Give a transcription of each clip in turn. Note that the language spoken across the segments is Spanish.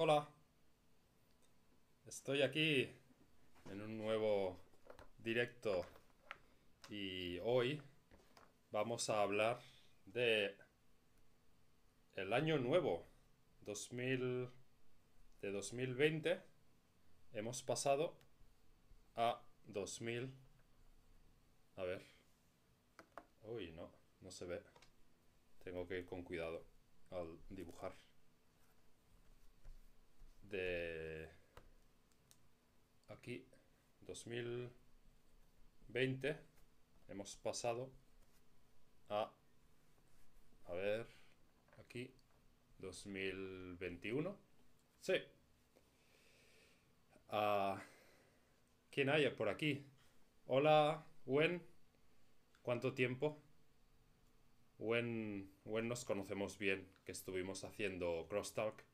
Hola, estoy aquí en un nuevo directo y hoy vamos a hablar de el año nuevo 2000 de 2020 hemos pasado a 2000 a ver uy no no se ve tengo que ir con cuidado al dibujar de aquí 2020 hemos pasado a a ver aquí 2021 sí a ah, hay haya por aquí hola Wen cuánto tiempo Wen nos conocemos bien que estuvimos haciendo crosstalk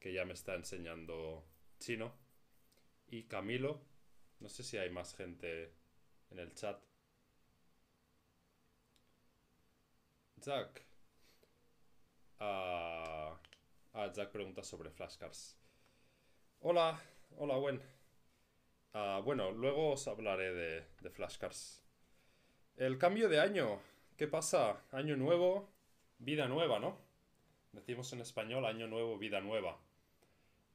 que ya me está enseñando chino. Y Camilo, no sé si hay más gente en el chat. Jack. ah, ah Jack pregunta sobre flashcards. Hola, hola, buen. Ah, bueno, luego os hablaré de, de flashcards. El cambio de año. ¿Qué pasa? Año nuevo, vida nueva, ¿no? Decimos en español año nuevo, vida nueva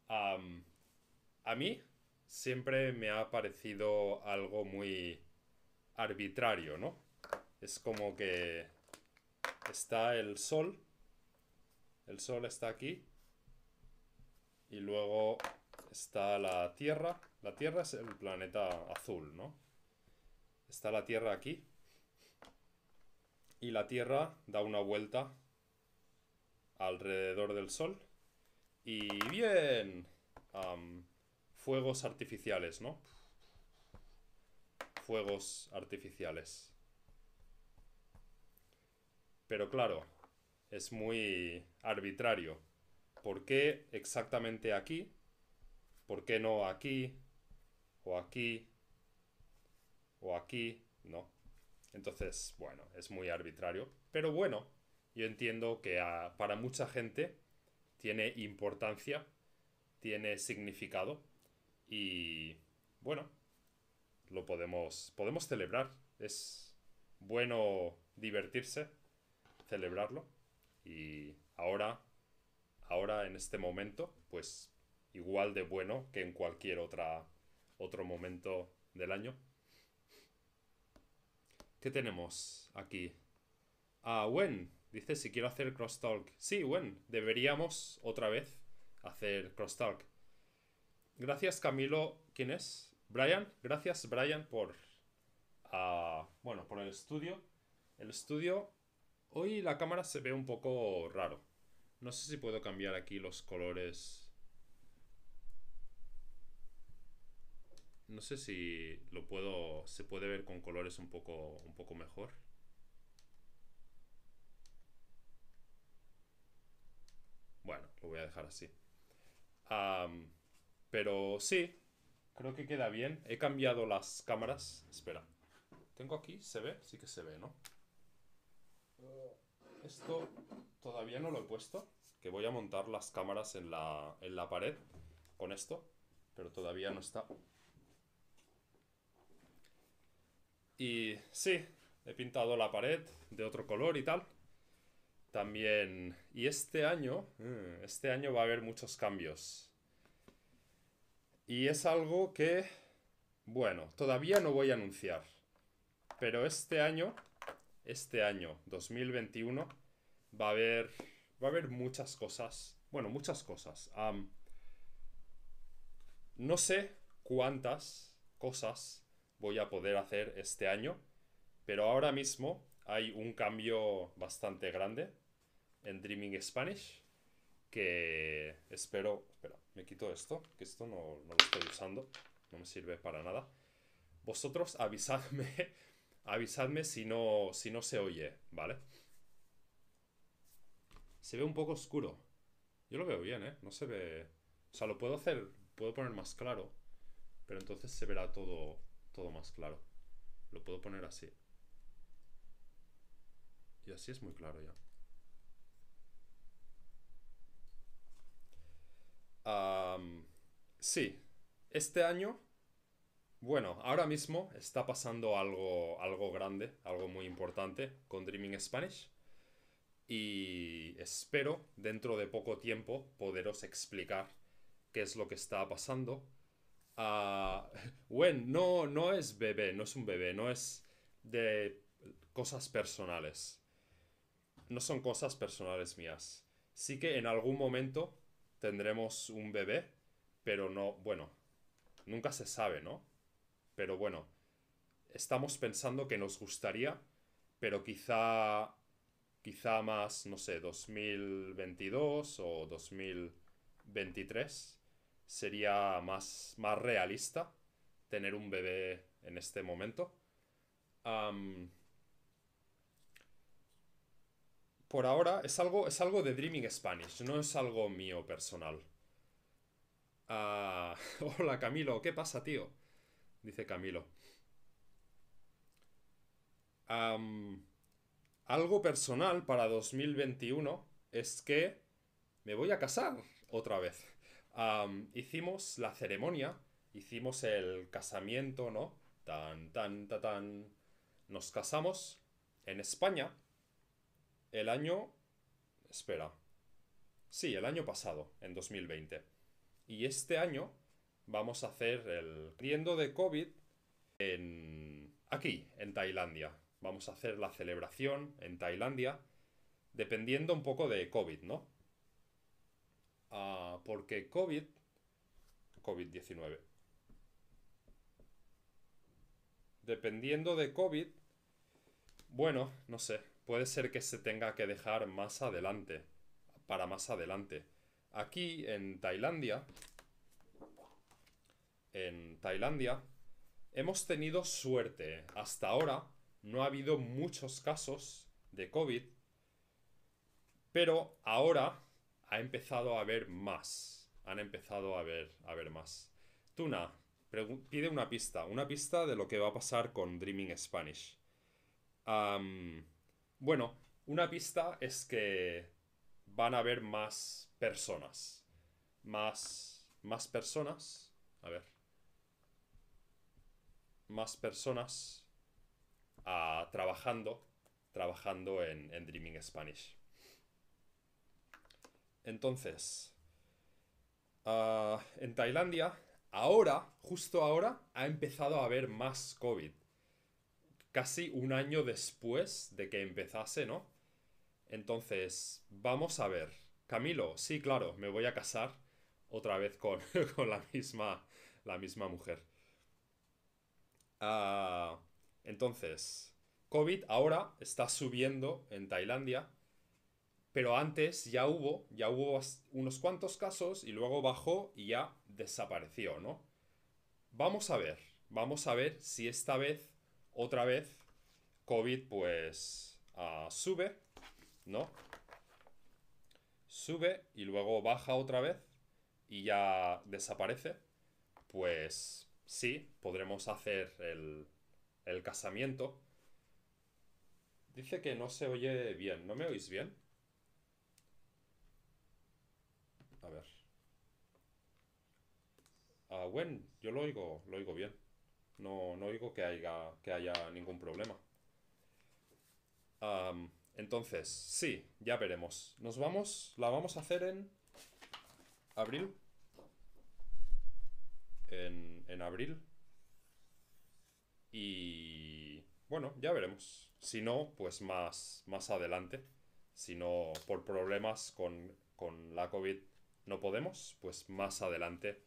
a mí siempre me ha parecido algo muy arbitrario, ¿no? Es como que está el sol, el sol está aquí, y luego está la Tierra, la Tierra es el planeta azul, ¿no? Está la Tierra aquí, y la Tierra da una vuelta alrededor del sol y bien. fuegos artificiales, ¿no? Fuegos artificiales. Pero claro, es muy arbitrario. ¿Por qué exactamente aquí? ¿Por qué no aquí? ¿O aquí? ¿O aquí? No. Entonces, bueno, es muy arbitrario. Pero bueno, yo entiendo que para mucha gente tiene importancia, tiene significado y bueno, lo podemos, podemos celebrar. Es bueno divertirse, celebrarlo y ahora, ahora en este momento, pues igual de bueno que en cualquier otra, otro momento del año. ¿Qué tenemos aquí? Ah, Wen, Dice si quiero hacer crosstalk. Sí, bueno, deberíamos otra vez hacer crosstalk. Gracias Camilo, ¿quién es? Brian, gracias Brian por ah, bueno, por el estudio. El estudio hoy la cámara se ve un poco raro. No sé si puedo cambiar aquí los colores. No sé si lo puedo se puede ver con colores un poco un poco mejor. Lo voy a dejar así. pero sí, creo que queda bien. He cambiado las cámaras. Espera. Tengo aquí, ¿se ve? Sí que se ve, ¿no? Uh, esto todavía no lo he puesto. Que voy a montar las cámaras en la, en la pared con esto. Pero todavía no está. Y sí, he pintado la pared de otro color y tal. También, y este año, mm, este año va a haber muchos cambios. Y es algo que, bueno, todavía no voy a anunciar. Pero este año, este año 2021, va a haber, va a haber muchas cosas. Bueno, muchas cosas. no sé cuántas cosas voy a poder hacer este año, pero ahora mismo hay un cambio bastante grande en Dreaming Spanish, que espero, espera, me quito esto, que esto no, lo estoy usando, no me sirve para nada. Vosotros avisadme, avisadme si no, si no se oye, ¿vale? Se ve un poco oscuro. Yo lo veo bien, ¿eh? No se ve... O sea, lo puedo hacer, puedo poner más claro, pero entonces se verá todo, todo más claro. Lo puedo poner así. Y así es muy claro ya. sí, este año, bueno, ahora mismo está pasando algo, algo grande, algo muy importante con Dreaming Spanish. Y espero dentro de poco tiempo poderos explicar qué es lo que está pasando. Bueno, ah, no, no es bebé, no es un bebé, no es de cosas personales. No son cosas personales mías. Sí que en algún momento tendremos un bebé, pero no, bueno, nunca se sabe, ¿no? Pero bueno, estamos pensando que nos gustaría, pero quizá, quizá más, no sé, 2022 o 2023 sería más, más realista tener un bebé en este momento. por ahora es algo, es algo de Dreaming Spanish, no es algo mío personal. Ah, hola Camilo, ¿qué pasa, tío? Dice Camilo. algo personal para 2021 es que me voy a casar otra vez. hicimos la ceremonia, hicimos el casamiento, ¿no? Tan, tan, tan, tan. Nos casamos en España el año... Espera. Sí, el año pasado, en 2020. Y este año vamos a hacer el riendo de COVID en... aquí, en Tailandia. Vamos a hacer la celebración en Tailandia, dependiendo un poco de COVID, ¿no? Ah, porque COVID... COVID-19. Dependiendo de COVID... Bueno, no sé, puede ser que se tenga que dejar más adelante, para más adelante. Aquí en Tailandia, en Tailandia, hemos tenido suerte. Hasta ahora no ha habido muchos casos de COVID, pero ahora ha empezado a haber más. Han empezado a haber, a ver más. Tuna pide una pista, una pista de lo que va a pasar con Dreaming Spanish. Bueno, una pista es que van a haber más personas. Más. Más personas. A ver. Más personas ah, trabajando. Trabajando en, Dreaming Spanish. Entonces. Ah, en Tailandia, ahora, justo ahora, ha empezado a haber más COVID casi un año después de que empezase, ¿no? Entonces, vamos a ver. Camilo, sí, claro, me voy a casar otra vez con, con la, misma, la misma mujer. Ah, entonces, COVID ahora está subiendo en Tailandia, pero antes ya hubo, ya hubo unos cuantos casos y luego bajó y ya desapareció, ¿no? Vamos a ver, vamos a ver si esta vez otra vez, COVID pues ah, sube, ¿no? Sube y luego baja otra vez y ya desaparece. Pues sí, podremos hacer el, casamiento. Dice que no se oye bien. ¿No me oís bien? A ver. Ah, bueno, yo lo oigo, lo oigo bien. No, no digo que haya, que haya ningún problema. entonces, sí, ya veremos. Nos vamos, la vamos a hacer en abril. En, abril. Y bueno, ya veremos. Si no, pues más, más adelante. Si no, por problemas con, la COVID no podemos, pues más adelante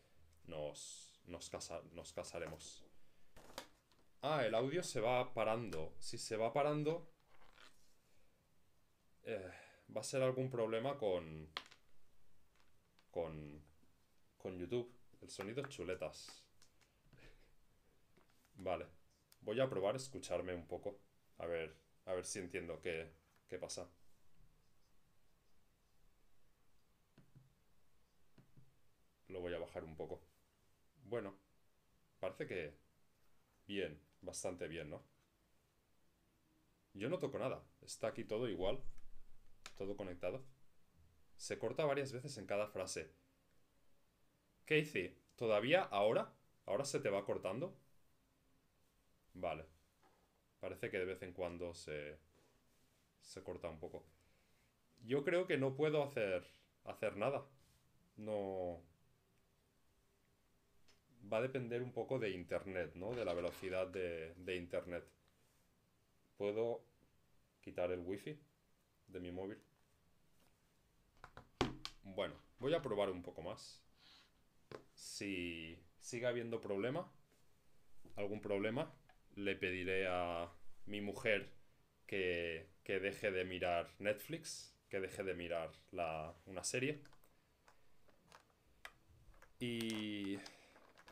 nos, nos casaremos. Ah, el audio se va parando. Si se va parando, eh, va a ser algún problema con, con, con YouTube. El sonido chuletas. Vale. Voy a probar escucharme un poco. A ver, a ver si entiendo qué pasa. Lo voy a bajar un poco. Bueno, parece que... Bien bastante bien, ¿no? Yo no toco nada. Está aquí todo igual. Todo conectado. Se corta varias veces en cada frase. Casey, ¿todavía ahora? ¿Ahora se te va cortando? Vale. Parece que de vez en cuando se, se corta un poco. Yo creo que no puedo hacer, hacer nada. No, va a depender un poco de Internet, ¿no? De la velocidad de, Internet. ¿Puedo quitar el wifi de mi móvil? Bueno, voy a probar un poco más. Si sigue habiendo problema, algún problema, le pediré a mi mujer que, deje de mirar Netflix, que deje de mirar una serie. Y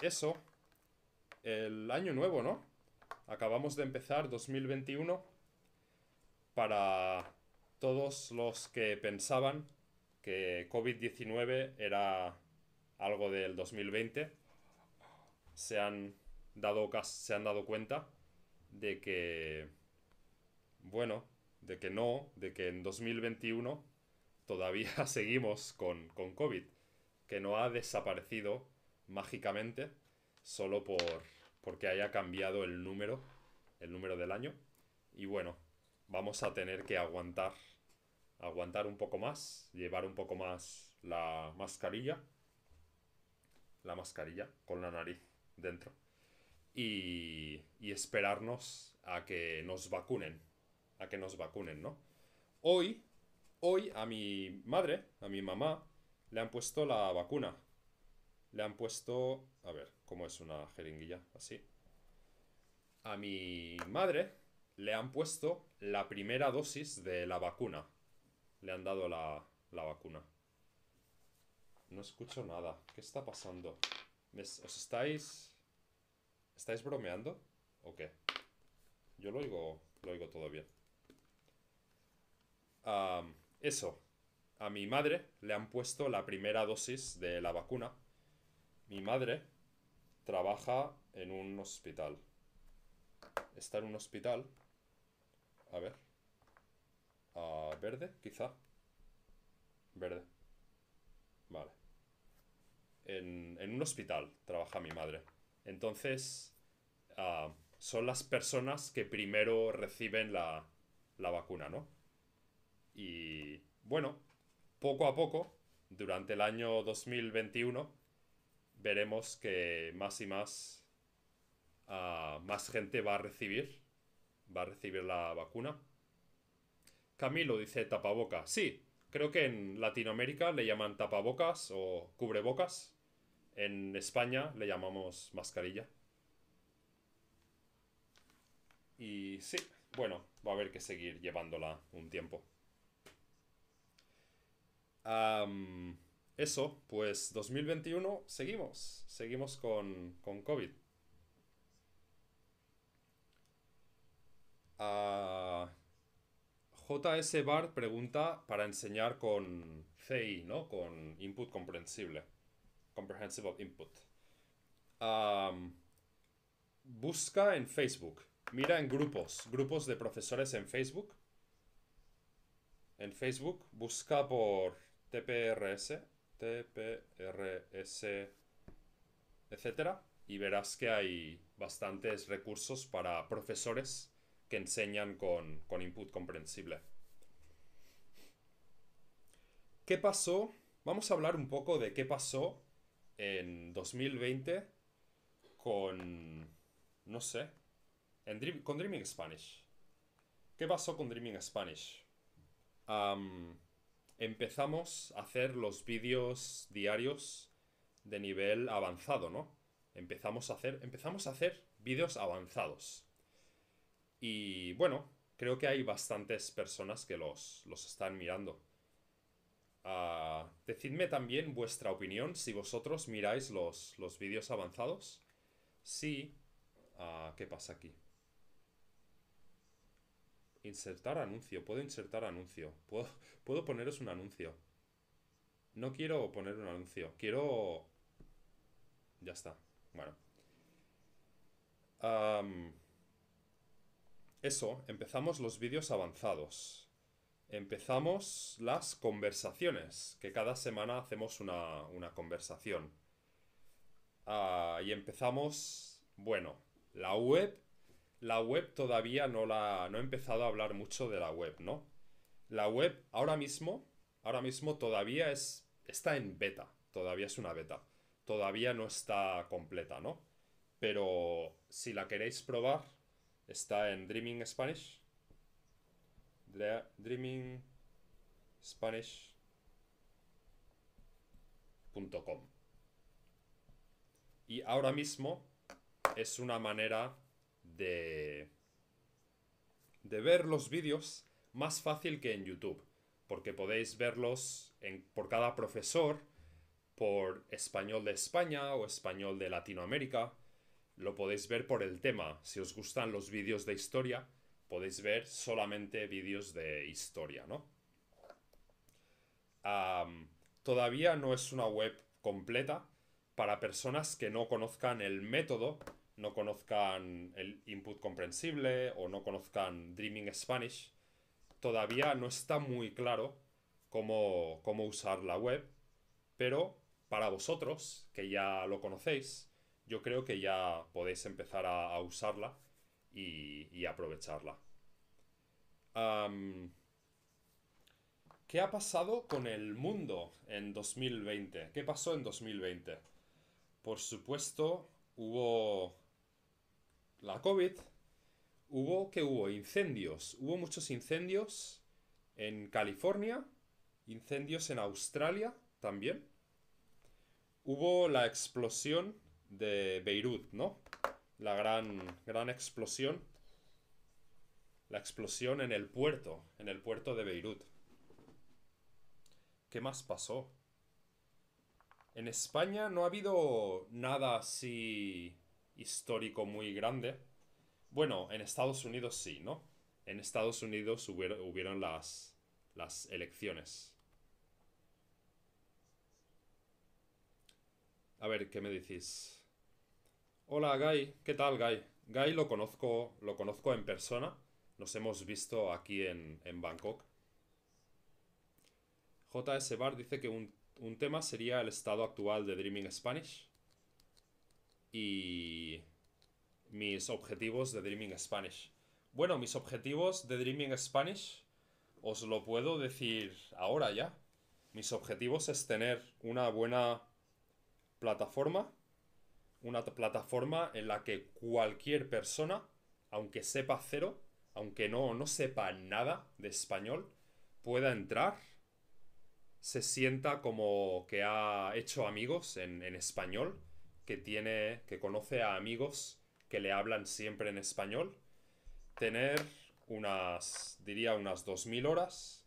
eso el año nuevo, ¿no? Acabamos de empezar 2021 para todos los que pensaban que COVID-19 era algo del 2020. Se han dado, se han dado cuenta de que, bueno, de que no, de que en 2021 todavía seguimos con, con COVID, que no ha desaparecido mágicamente solo por porque haya cambiado el número, el número del año. Y bueno, vamos a tener que aguantar, aguantar un poco más, llevar un poco más la mascarilla, la mascarilla con la nariz dentro. Y, y esperarnos a que nos vacunen, a que nos vacunen, ¿no? Hoy, hoy a mi madre, a mi mamá, le han puesto la vacuna le han puesto, a ver, ¿cómo es una jeringuilla? Así. A mi madre le han puesto la primera dosis de la vacuna. Le han dado la, la vacuna. No escucho nada. ¿Qué está pasando? ¿Os estáis... ¿Estáis bromeando? ¿O qué? Yo lo oigo, lo oigo todo bien. eso. A mi madre le han puesto la primera dosis de la vacuna mi madre trabaja en un hospital. Está en un hospital. A ver. verde, quizá. Verde. Vale. En, un hospital trabaja mi madre. Entonces, ah, son las personas que primero reciben la, la vacuna, ¿no? Y bueno, poco a poco, durante el año 2021, veremos que más y más, ah, más gente va a recibir, va a recibir la vacuna. Camilo dice tapabocas. Sí, creo que en Latinoamérica le llaman tapabocas o cubrebocas. En España le llamamos mascarilla. Y sí, bueno, va a haber que seguir llevándola un tiempo eso, pues 2021 seguimos, seguimos con, COVID. Ah, JS Bar pregunta para enseñar con CI, ¿no? Con input comprensible. Comprehensible input. busca en Facebook. Mira en grupos. Grupos de profesores en Facebook. En Facebook busca por TPRS TPRS, etcétera, y verás que hay bastantes recursos para profesores que enseñan con, input comprensible. ¿Qué pasó? Vamos a hablar un poco de qué pasó en 2020 con, no sé, con Dreaming Spanish. ¿Qué pasó con Dreaming Spanish? Um, empezamos a hacer los vídeos diarios de nivel avanzado, ¿no? Empezamos a hacer, empezamos a hacer vídeos avanzados. Y bueno, creo que hay bastantes personas que los, están mirando. Ah, decidme también vuestra opinión si vosotros miráis los, vídeos avanzados. Sí. Ah, ¿Qué pasa aquí? insertar anuncio, puedo insertar anuncio, puedo, poneros un anuncio. No quiero poner un anuncio, quiero... Ya está, bueno. eso, empezamos los vídeos avanzados. Empezamos las conversaciones, que cada semana hacemos una, conversación. Ah, y empezamos, bueno, la web la web todavía no la he empezado a hablar mucho de la web, ¿no? La web ahora mismo, ahora mismo todavía es está en beta, todavía es una beta. Todavía no está completa, ¿no? Pero si la queréis probar, está en Dreaming Spanish. Dreaming Spanish.com. Y ahora mismo es una manera de, de ver los vídeos más fácil que en YouTube, porque podéis verlos por cada profesor, por español de España o español de Latinoamérica. Lo podéis ver por el tema. Si os gustan los vídeos de historia, podéis ver solamente vídeos de historia, ¿no? todavía no es una web completa para personas que no conozcan el método no conozcan el input comprensible o no conozcan Dreaming Spanish, todavía no está muy claro cómo, usar la web, pero para vosotros, que ya lo conocéis, yo creo que ya podéis empezar a, usarla y, aprovecharla. ¿Qué ha pasado con el mundo en 2020? ¿Qué pasó en 2020? Por supuesto, hubo la COVID, hubo que hubo incendios. Hubo muchos incendios en California, incendios en Australia también. Hubo la explosión de Beirut, ¿no? La gran, gran explosión. La explosión en el puerto, en el puerto de Beirut. ¿Qué más pasó? En España no ha habido nada así histórico muy grande. Bueno, en Estados Unidos sí, ¿no? En Estados Unidos hubieron, las, elecciones. A ver, ¿qué me decís? Hola, Guy. ¿Qué tal, Guy? Guy lo conozco, lo conozco en persona. Nos hemos visto aquí en, en Bangkok. JS Bar dice que un tema sería el estado actual de Dreaming Spanish y mis objetivos de Dreaming Spanish. Bueno, mis objetivos de Dreaming Spanish os lo puedo decir ahora ya. Mis objetivos es tener una buena plataforma, una plataforma en la que cualquier persona, aunque sepa cero, aunque no, no sepa nada de español, pueda entrar, se sienta como que ha hecho amigos en español, que tiene, que conoce a amigos que le hablan siempre en español, tener unas, diría unas 2.000 horas,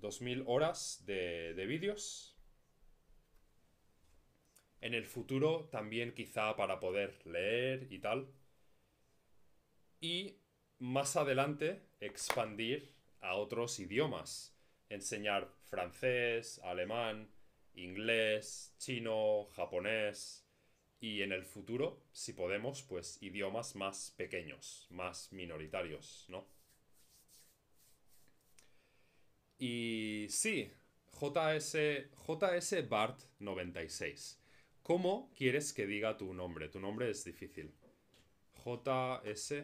2.000 horas de, de vídeos. En el futuro también quizá para poder leer y tal. Y más adelante expandir a otros idiomas. Enseñar francés, alemán, inglés, chino, japonés y en el futuro, si podemos, pues idiomas más pequeños, más minoritarios, ¿no? Y sí, JS, JS Bart 96. ¿Cómo quieres que diga tu nombre? Tu nombre es difícil. JS.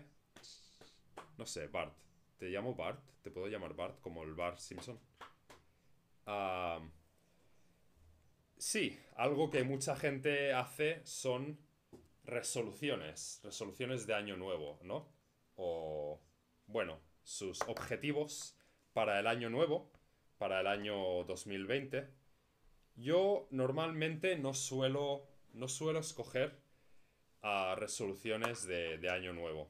No sé, Bart. ¿Te llamo Bart? ¿Te puedo llamar Bart? Como el Bart Simpson. Ah... Sí, algo que mucha gente hace son resoluciones, resoluciones de año nuevo, ¿no? O, bueno, sus objetivos para el año nuevo, para el año 2020. Yo normalmente no suelo, no suelo escoger a ah, resoluciones de, de año nuevo.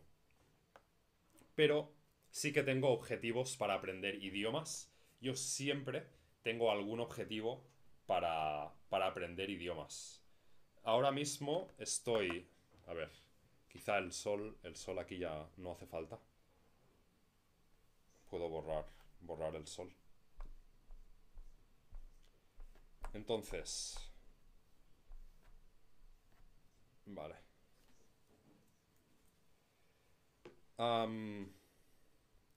Pero sí que tengo objetivos para aprender idiomas. Yo siempre tengo algún objetivo para, para aprender idiomas. Ahora mismo estoy... A ver, quizá el sol, el sol aquí ya no hace falta. Puedo borrar, borrar el sol. Entonces... Vale.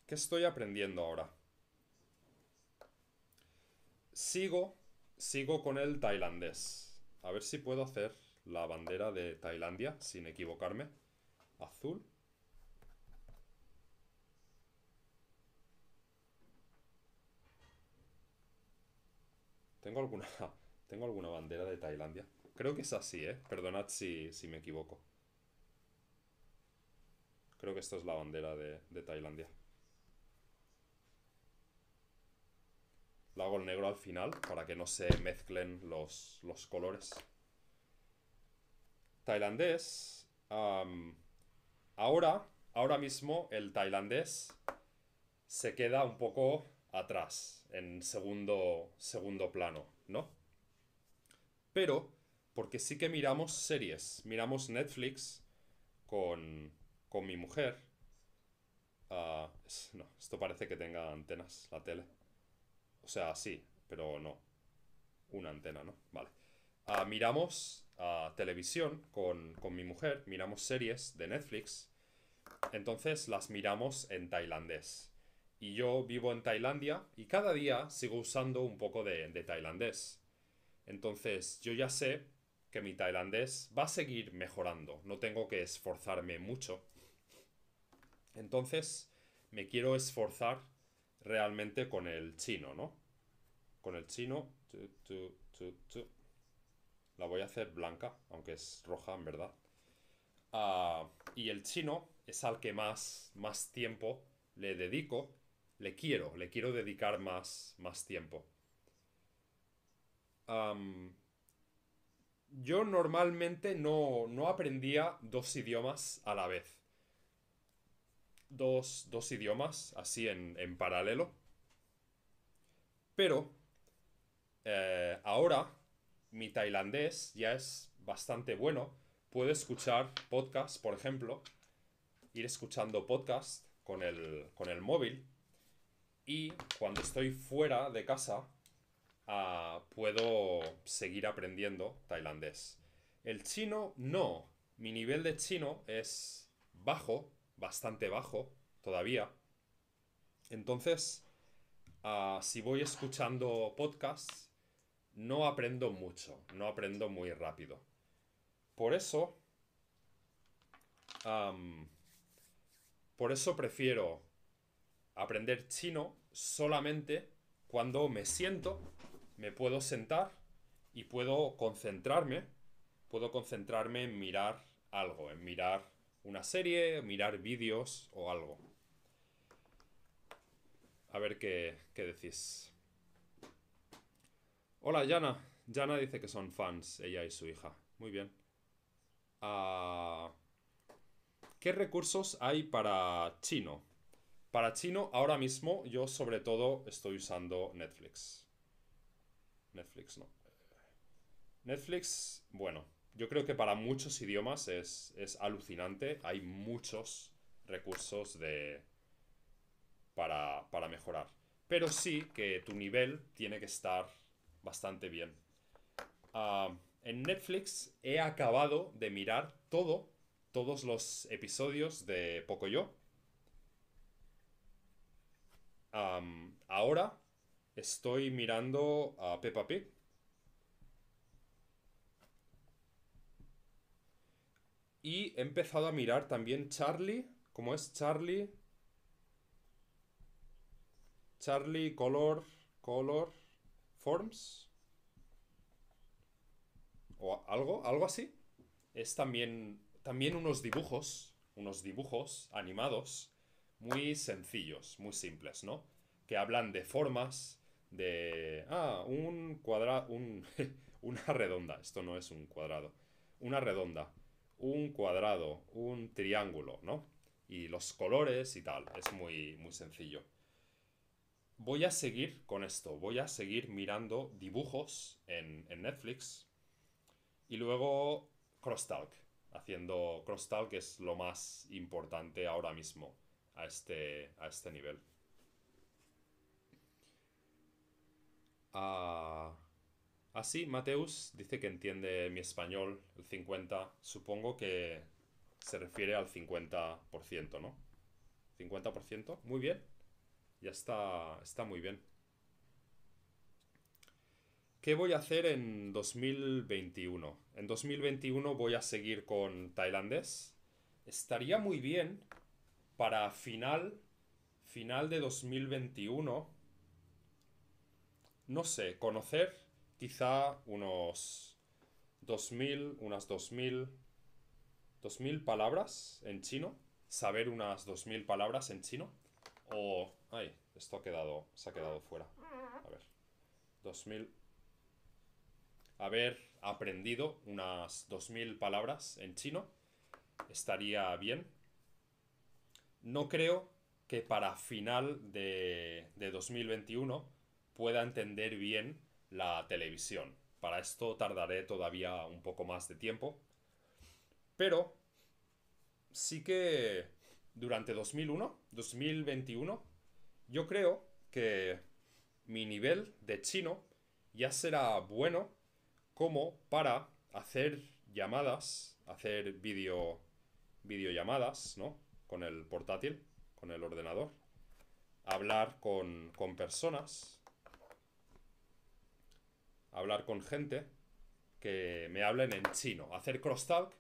¿Qué estoy aprendiendo ahora? Sigo Sigo con el tailandés. A ver si puedo hacer la bandera de Tailandia sin equivocarme. Azul. Tengo alguna, tengo alguna bandera de Tailandia. Creo que es así, ¿eh? Perdonad si, me equivoco. Creo que esto es la bandera de Tailandia. lo hago el negro al final para que no se mezclen los, colores. Tailandés. ahora, ahora mismo el tailandés se queda un poco atrás, en segundo, segundo plano, ¿no? Pero, porque sí que miramos series, miramos Netflix con, mi mujer. Ah, no, esto parece que tenga antenas, la tele. O sea, sí, pero no. Una antena, ¿no? Vale. Ah, miramos televisión con, mi mujer, miramos series de Netflix. Entonces las miramos en tailandés. Y yo vivo en Tailandia y cada día sigo usando un poco de tailandés. Entonces yo ya sé que mi tailandés va a seguir mejorando. No tengo que esforzarme mucho. Entonces me quiero esforzar realmente con el chino, ¿no? Con el chino. la voy a hacer blanca, aunque es roja en verdad. Ah, y el chino es al que más, más tiempo le dedico, le quiero, le quiero dedicar más, más tiempo. yo normalmente no, no aprendía dos idiomas a la vez dos, idiomas así en, paralelo. Pero eh, ahora mi tailandés ya es bastante bueno. Puedo escuchar podcasts, por ejemplo, ir escuchando podcast con el, móvil. Y cuando estoy fuera de casa, ah, puedo seguir aprendiendo tailandés. El chino no. Mi nivel de chino es bajo bastante bajo todavía. Entonces, ah, si voy escuchando podcasts, no aprendo mucho, no aprendo muy rápido. Por eso, por eso prefiero aprender chino solamente cuando me siento, me puedo sentar y puedo concentrarme, puedo concentrarme en mirar algo, en mirar una serie, mirar vídeos o algo. A ver qué, qué decís. Hola, Yana. Yana dice que son fans, ella y su hija. Muy bien. Ah, ¿Qué recursos hay para chino? Para chino, ahora mismo yo sobre todo estoy usando Netflix. Netflix, no. Netflix, bueno, yo creo que para muchos idiomas es, alucinante. Hay muchos recursos de, para, mejorar. Pero sí que tu nivel tiene que estar bastante bien. Ah, en Netflix he acabado de mirar todo, todos los episodios de Poco Yo. ahora estoy mirando a Peppa Pig Y he empezado a mirar también Charlie. ¿Cómo es Charlie? Charlie Color Color Forms. O algo, algo así. Es también, también unos dibujos, unos dibujos animados muy sencillos, muy simples, ¿no? Que hablan de formas, de... Ah, un cuadrado, una redonda, esto no es un cuadrado, una redonda un cuadrado, un triángulo, ¿no? Y los colores y tal, es muy, muy sencillo. Voy a seguir con esto, voy a seguir mirando dibujos en, Netflix y luego crosstalk, haciendo crosstalk es lo más importante ahora mismo a este, a este nivel. Ah, Así, Mateus dice que entiende mi español, el 50, supongo que se refiere al 50%, ¿no? 50%, muy bien, ya está, está muy bien. ¿Qué voy a hacer en 2021? En 2021 voy a seguir con tailandés. Estaría muy bien para final, final de 2021, no sé, conocer quizá unos 2.000, unas 2.000, 2.000 palabras en chino, saber unas 2.000 palabras en chino, o... Ay, esto ha quedado, se ha quedado fuera. A ver, 2.000... Haber aprendido unas 2.000 palabras en chino estaría bien. No creo que para final de, de 2021 pueda entender bien la televisión. Para esto tardaré todavía un poco más de tiempo. Pero sí que durante 2001, 2021, yo creo que mi nivel de chino ya será bueno como para hacer llamadas, hacer video, videollamadas, ¿no? Con el portátil, con el ordenador, hablar con, con personas, hablar con gente que me hablen en chino, hacer crosstalk,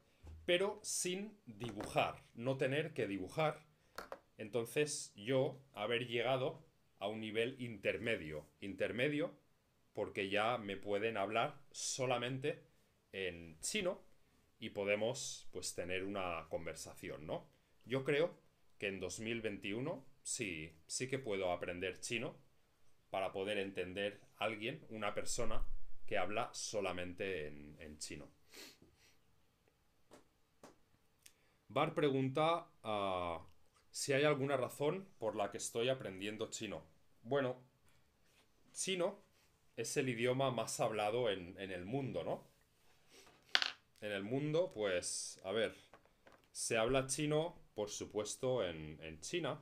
pero sin dibujar, no tener que dibujar. Entonces yo haber llegado a un nivel intermedio, intermedio, porque ya me pueden hablar solamente en chino y podemos pues tener una conversación, ¿no? Yo creo que en 2021 sí, sí que puedo aprender chino para poder entender a alguien, una persona que habla solamente en, chino. Bar pregunta ah, si hay alguna razón por la que estoy aprendiendo chino. Bueno, chino es el idioma más hablado en, el mundo, ¿no? En el mundo, pues, a ver, se habla chino, por supuesto, en, en China.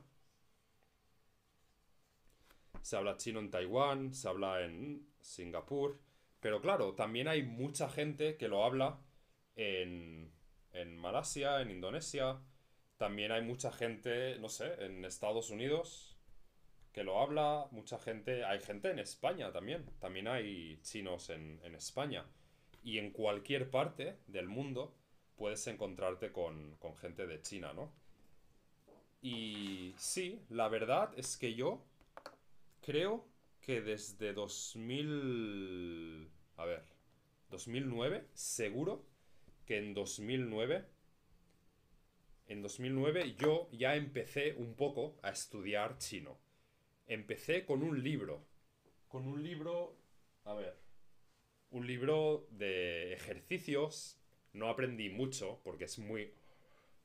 Se habla chino en Taiwán, se habla en Singapur, pero claro, también hay mucha gente que lo habla en, Malasia, en Indonesia. También hay mucha gente, no sé, en Estados Unidos que lo habla. Mucha gente, hay gente en España también. También hay chinos en, España. Y en cualquier parte del mundo puedes encontrarte con, con gente de China, ¿no? Y sí, la verdad es que yo creo que desde 2000... A ver, 2009, seguro que en 2009... En 2009 yo ya empecé un poco a estudiar chino. Empecé con un libro. Con un libro... A ver. Un libro de ejercicios. No aprendí mucho porque es muy,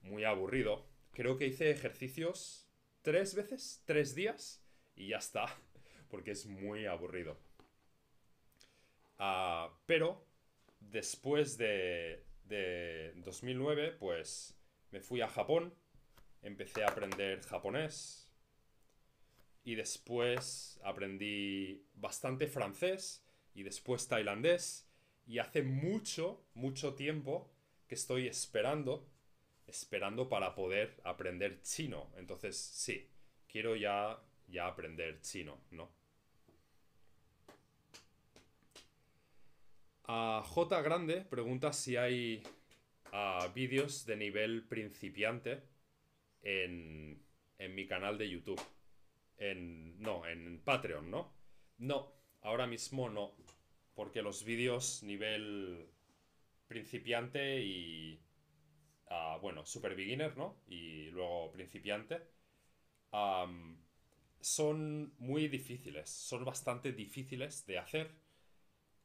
muy aburrido. Creo que hice ejercicios tres veces, tres días y ya está porque es muy aburrido. Ah, pero después de, de 2009, pues me fui a Japón, empecé a aprender japonés y después aprendí bastante francés y después tailandés y hace mucho, mucho tiempo que estoy esperando, esperando para poder aprender chino. Entonces, sí, quiero ya, ya aprender chino, ¿no? J Grande pregunta si hay ah, vídeos de nivel principiante en, en, mi canal de YouTube. En, no, en Patreon, ¿no? No, ahora mismo no. Porque los vídeos nivel principiante y... Ah, bueno, super beginner, ¿no? Y luego principiante. son muy difíciles, son bastante difíciles de hacer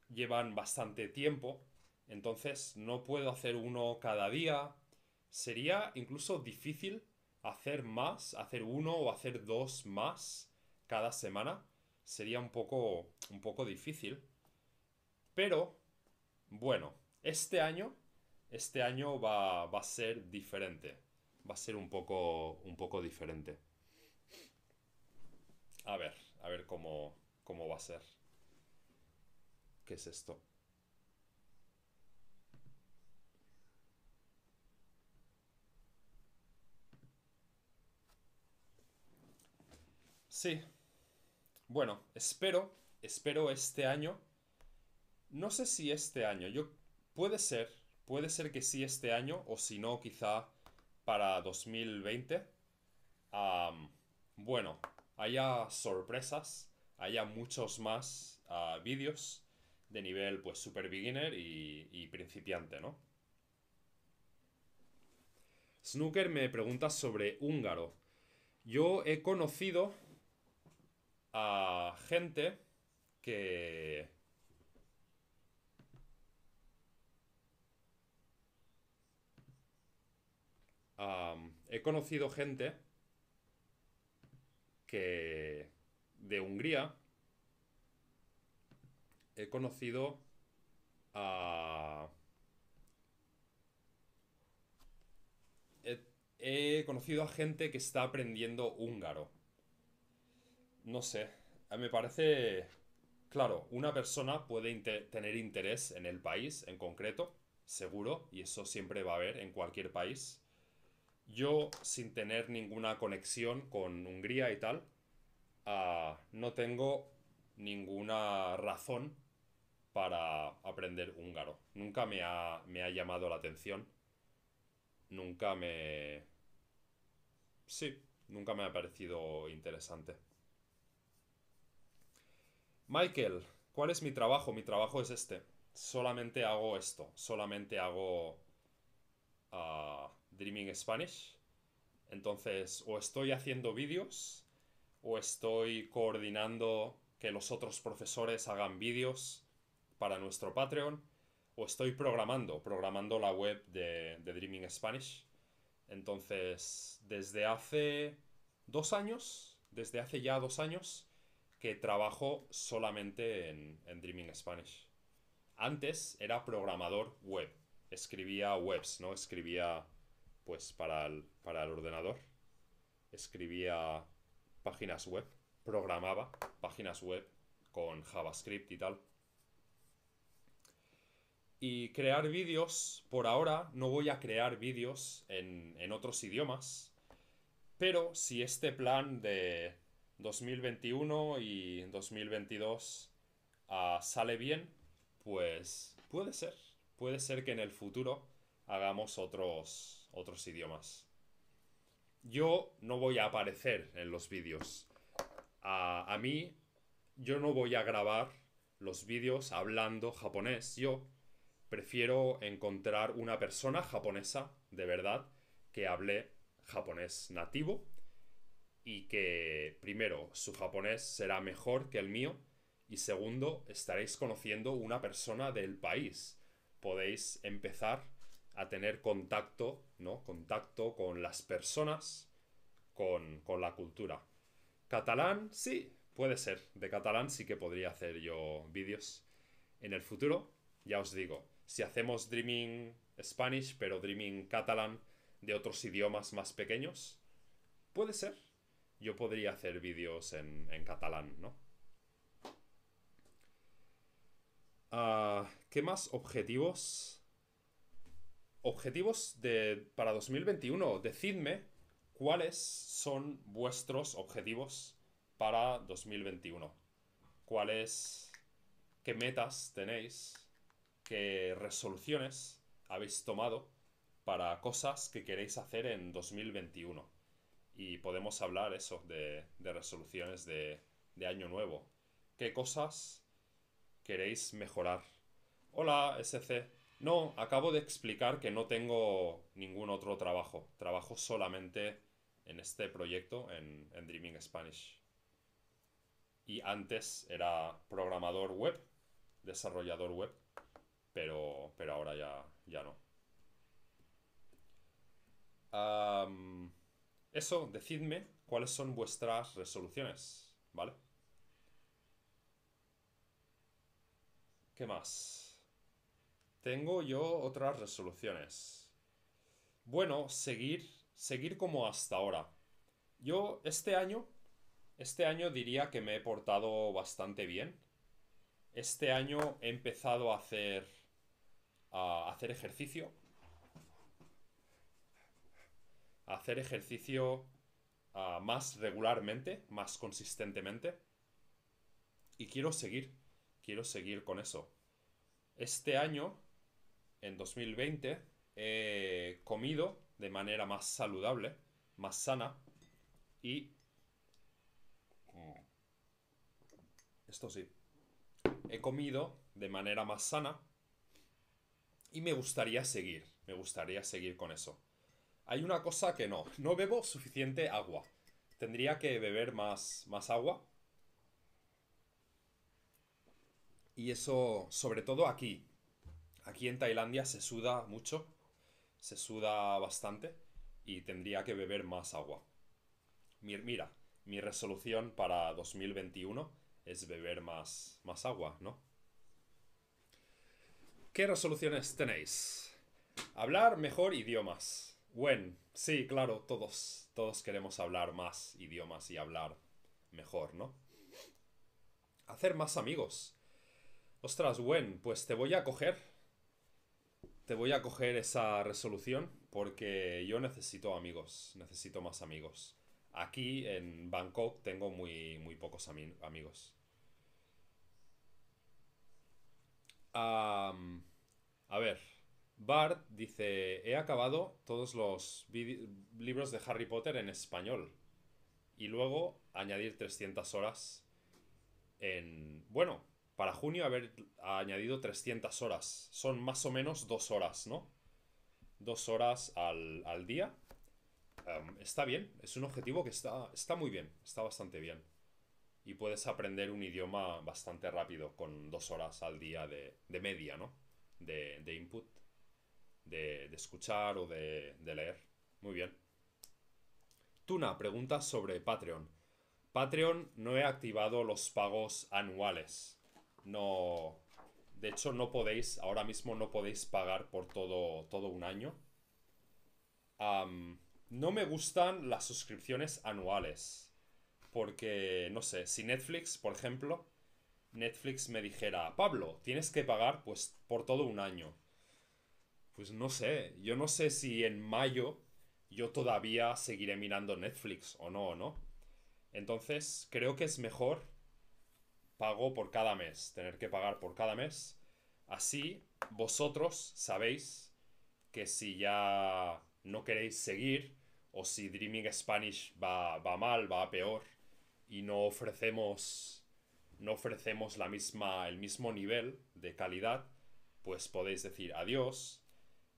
llevan bastante tiempo, entonces no puedo hacer uno cada día. Sería incluso difícil hacer más, hacer uno o hacer dos más cada semana. Sería un poco, un poco difícil. Pero, bueno, este año, este año va, va a ser diferente. Va a ser un poco, un poco diferente. A ver, a ver cómo, cómo va a ser. ¿Qué es esto? Sí. Bueno, espero, espero este año. No sé si este año, yo puede ser, puede ser que sí este año o si no quizá para 2020. bueno, haya sorpresas, haya muchos más ah, vídeos de nivel pues super beginner y, principiante, ¿no? Snooker me pregunta sobre húngaro. Yo he conocido a gente que... he conocido gente que de Hungría he conocido a... He, conocido a gente que está aprendiendo húngaro. No sé, me parece... Claro, una persona puede tener interés en el país en concreto, seguro, y eso siempre va a haber en cualquier país. Yo, sin tener ninguna conexión con Hungría y tal, ah, no tengo ninguna razón para aprender húngaro. Nunca me ha, llamado la atención. Nunca me... Sí, nunca me ha parecido interesante. Michael, ¿cuál es mi trabajo? Mi trabajo es este. Solamente hago esto. Solamente hago ah, Dreaming Spanish. Entonces, o estoy haciendo vídeos, o estoy coordinando que los otros profesores hagan vídeos, para nuestro Patreon o estoy programando, programando la web de, Dreaming Spanish. Entonces, desde hace dos años, desde hace ya dos años, que trabajo solamente en, Dreaming Spanish. Antes era programador web, escribía webs, ¿no? Escribía, pues, para el ordenador, escribía páginas web, programaba páginas web con JavaScript y tal y crear vídeos, por ahora no voy a crear vídeos en, otros idiomas, pero si este plan de 2021 y 2022 ah, sale bien, pues puede ser, puede ser que en el futuro hagamos otros, otros idiomas. Yo no voy a aparecer en los vídeos. a mí, yo no voy a grabar los vídeos hablando japonés. Yo prefiero encontrar una persona japonesa de verdad que hable japonés nativo y que primero su japonés será mejor que el mío y segundo estaréis conociendo una persona del país. Podéis empezar a tener contacto, ¿no? Contacto con las personas, con, con la cultura. Catalán, sí, puede ser. De catalán sí que podría hacer yo vídeos en el futuro, ya os digo si hacemos Dreaming Spanish, pero Dreaming catalán de otros idiomas más pequeños. Puede ser. Yo podría hacer vídeos en, catalán, ¿no? Ah, ¿Qué más objetivos? Objetivos de, para 2021. Decidme cuáles son vuestros objetivos para 2021. ¿Cuáles? ¿Qué metas tenéis? qué resoluciones habéis tomado para cosas que queréis hacer en 2021. Y podemos hablar eso, de, resoluciones de, año nuevo. ¿Qué cosas queréis mejorar? Hola, SC. No, acabo de explicar que no tengo ningún otro trabajo. Trabajo solamente en este proyecto, en, Dreaming Spanish. Y antes era programador web, desarrollador web, pero, ahora ya, ya no. eso, decidme cuáles son vuestras resoluciones, ¿vale? ¿Qué más? Tengo yo otras resoluciones. Bueno, seguir, seguir como hasta ahora. Yo este año, este año diría que me he portado bastante bien. Este año he empezado a hacer hacer ejercicio, hacer ejercicio ah, más regularmente, más consistentemente. Y quiero seguir, quiero seguir con eso. Este año, en 2020, he comido de manera más saludable, más sana y... Mm, esto sí. He comido de manera más sana y me gustaría seguir, me gustaría seguir con eso. Hay una cosa que no, no bebo suficiente agua. Tendría que beber más, más agua. Y eso, sobre todo aquí. Aquí en Tailandia se suda mucho, se suda bastante y tendría que beber más agua. Mira, mi resolución para 2021 es beber más, más agua, ¿no? ¿Qué resoluciones tenéis? Hablar mejor idiomas. Bueno, sí, claro, todos, todos queremos hablar más idiomas y hablar mejor, ¿no? Hacer más amigos. Ostras, Wen, pues te voy a coger. Te voy a coger esa resolución porque yo necesito amigos, necesito más amigos. Aquí en Bangkok tengo muy, muy pocos amigos. a ver, Bart dice, he acabado todos los libros de Harry Potter en español. Y luego añadir 300 horas en... Bueno, para junio haber añadido 300 horas. Son más o menos dos horas, ¿no? Dos horas al, día. está bien, es un objetivo que está, está muy bien, está bastante bien y puedes aprender un idioma bastante rápido con dos horas al día de, media, ¿no? De, input, de, escuchar o de, leer. Muy bien. Tuna, pregunta sobre Patreon. Patreon no he activado los pagos anuales. No. De hecho, no podéis, ahora mismo no podéis pagar por todo, todo un año. no me gustan las suscripciones anuales porque, no sé, si Netflix, por ejemplo, Netflix me dijera, Pablo, tienes que pagar pues por todo un año. Pues no sé, yo no sé si en mayo yo todavía seguiré mirando Netflix o no, o no. Entonces, creo que es mejor pago por cada mes, tener que pagar por cada mes. Así vosotros sabéis que si ya no queréis seguir o si Dreaming Spanish va, va mal, va peor, y no ofrecemos no ofrecemos la misma el mismo nivel de calidad, pues podéis decir adiós.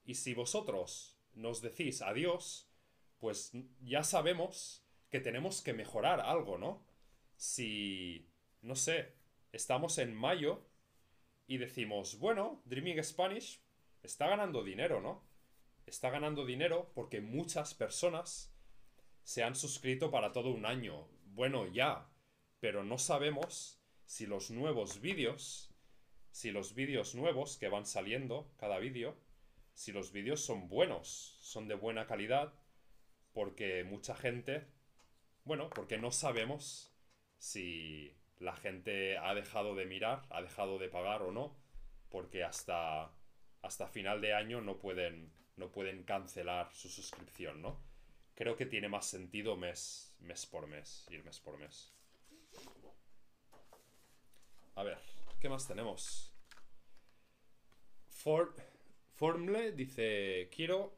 Y si vosotros nos decís adiós, pues ya sabemos que tenemos que mejorar algo, ¿no? Si no sé, estamos en mayo y decimos, bueno, Dreaming Spanish está ganando dinero, ¿no? Está ganando dinero porque muchas personas se han suscrito para todo un año, bueno ya, pero no sabemos si los nuevos vídeos, si los vídeos nuevos que van saliendo cada vídeo, si los vídeos son buenos, son de buena calidad, porque mucha gente, bueno, porque no sabemos si la gente ha dejado de mirar, ha dejado de pagar o no, porque hasta, hasta final de año no pueden, no pueden cancelar su suscripción, ¿no? Creo que tiene más sentido mes, mes por mes, ir mes por mes. A ver, ¿qué más tenemos? For, Formle dice, quiero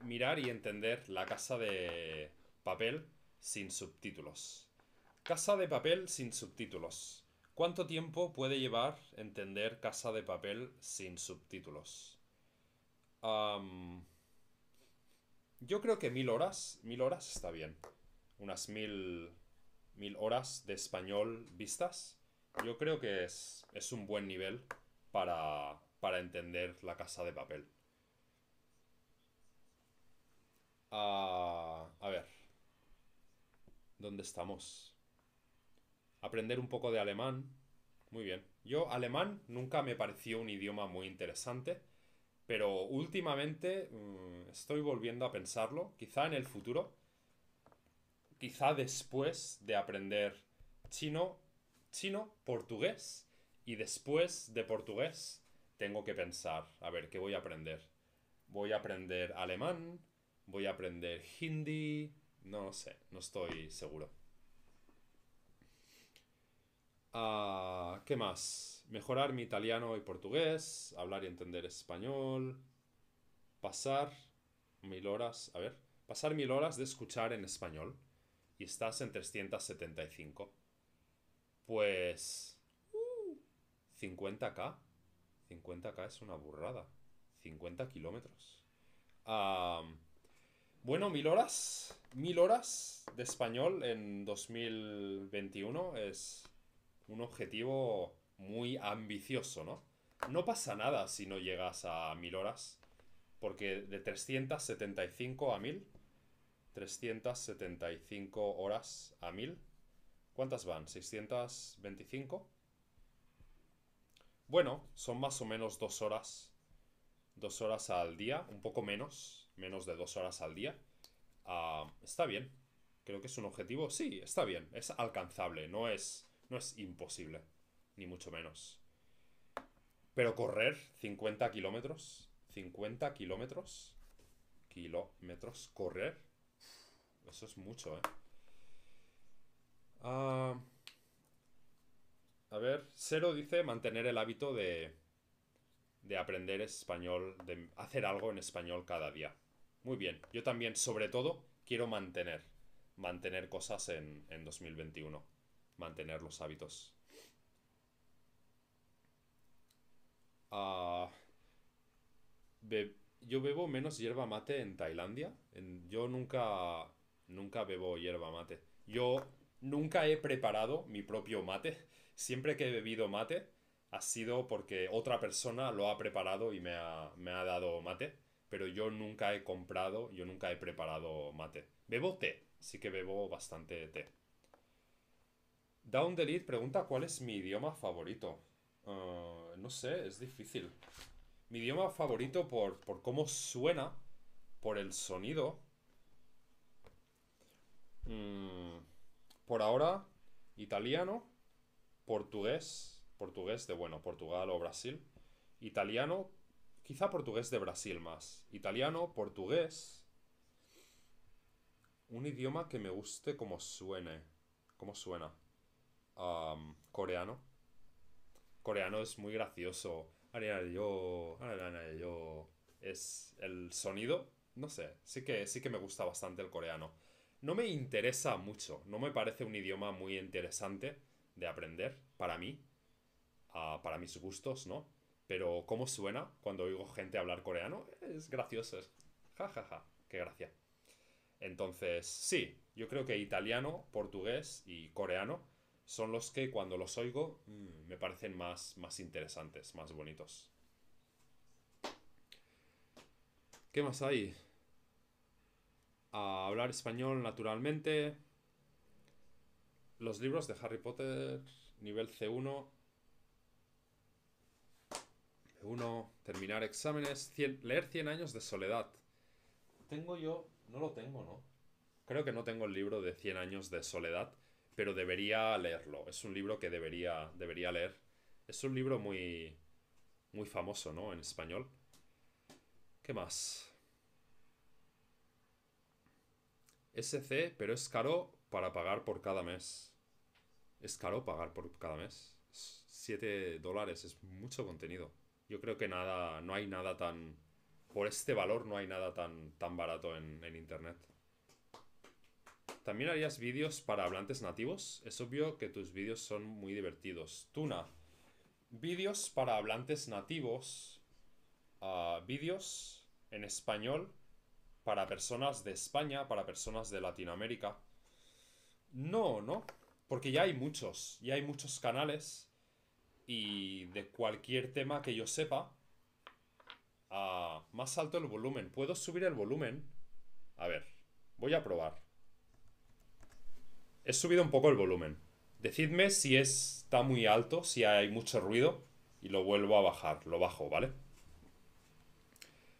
mirar y entender la casa de papel sin subtítulos. Casa de papel sin subtítulos. ¿Cuánto tiempo puede llevar entender casa de papel sin subtítulos? yo creo que mil horas, mil horas está bien unas mil, horas de español vistas. Yo creo que es, un buen nivel para, entender la casa de papel. Ah, a ver, ¿dónde estamos? Aprender un poco de alemán. Muy bien. Yo alemán nunca me pareció un idioma muy interesante, pero últimamente mm, estoy volviendo a pensarlo. Quizá en el futuro quizá después de aprender chino, chino, portugués, y después de portugués tengo que pensar, a ver, ¿qué voy a aprender? Voy a aprender alemán, voy a aprender hindi, no sé, no estoy seguro. Ah, ¿Qué más? Mejorar mi italiano y portugués, hablar y entender español, pasar mil horas, a ver, pasar mil horas de escuchar en español, y estás en 375. Pues... 50k. 50k es una burrada. 50 kilómetros. bueno, mil horas. Mil horas de español en 2021 es un objetivo muy ambicioso, ¿no? No pasa nada si no llegas a mil horas, porque de 375 a 1000 375 horas a 1000. ¿Cuántas van? ¿625? Bueno, son más o menos dos horas. Dos horas al día, un poco menos, menos de dos horas al día. Ah, está bien. Creo que es un objetivo. Sí, está bien. Es alcanzable, no es, no es imposible, ni mucho menos. Pero correr 50 kilómetros, 50 kilómetros, kilómetros, correr eso es mucho, ¿eh? Ah, a ver, Cero dice mantener el hábito de, de aprender español, de hacer algo en español cada día. Muy bien, yo también, sobre todo, quiero mantener, mantener cosas en, 2021, mantener los hábitos. Ah, yo bebo menos hierba mate en Tailandia. yo nunca nunca bebo hierba mate. Yo nunca he preparado mi propio mate. Siempre que he bebido mate ha sido porque otra persona lo ha preparado y me ha, dado mate. Pero yo nunca he comprado, yo nunca he preparado mate. Bebo té, sí que bebo bastante té. Down Delete pregunta cuál es mi idioma favorito. Ah, no sé, es difícil. Mi idioma favorito por cómo suena, por el sonido Mm, por ahora, italiano, portugués, portugués de, bueno, Portugal o Brasil, italiano, quizá portugués de Brasil más, italiano, portugués, un idioma que me guste como suene, como suena, coreano, coreano es muy gracioso, yo, es el sonido, no sé, sí que, sí que me gusta bastante el coreano no me interesa mucho, no me parece un idioma muy interesante de aprender para mí, ah, para mis gustos, ¿no? Pero cómo suena cuando oigo gente hablar coreano es gracioso, es ja ja ja, qué gracia. Entonces, sí, yo creo que italiano, portugués y coreano son los que cuando los oigo mm, me parecen más, más interesantes, más bonitos. ¿Qué más hay? a hablar español naturalmente. Los libros de Harry Potter, nivel C1. terminar exámenes, leer 100 años de soledad. Tengo yo, no lo tengo, ¿no? Creo que no tengo el libro de 100 años de soledad, pero debería leerlo. Es un libro que debería, debería leer. Es un libro muy, muy famoso, ¿no? En español. ¿Qué más? SC, pero es caro para pagar por cada mes. Es caro pagar por cada mes. 7 dólares, es mucho contenido. Yo creo que nada, no hay nada tan. Por este valor no hay nada tan, tan barato en, internet. ¿También harías vídeos para hablantes nativos? Es obvio que tus vídeos son muy divertidos. Tuna. Vídeos para hablantes nativos. Ah, vídeos en español para personas de España, para personas de Latinoamérica. No, no, porque ya hay muchos, ya hay muchos canales y de cualquier tema que yo sepa, más alto el volumen. ¿Puedo subir el volumen? A ver, voy a probar. He subido un poco el volumen. Decidme si está muy alto, si hay mucho ruido y lo vuelvo a bajar, lo bajo, ¿vale?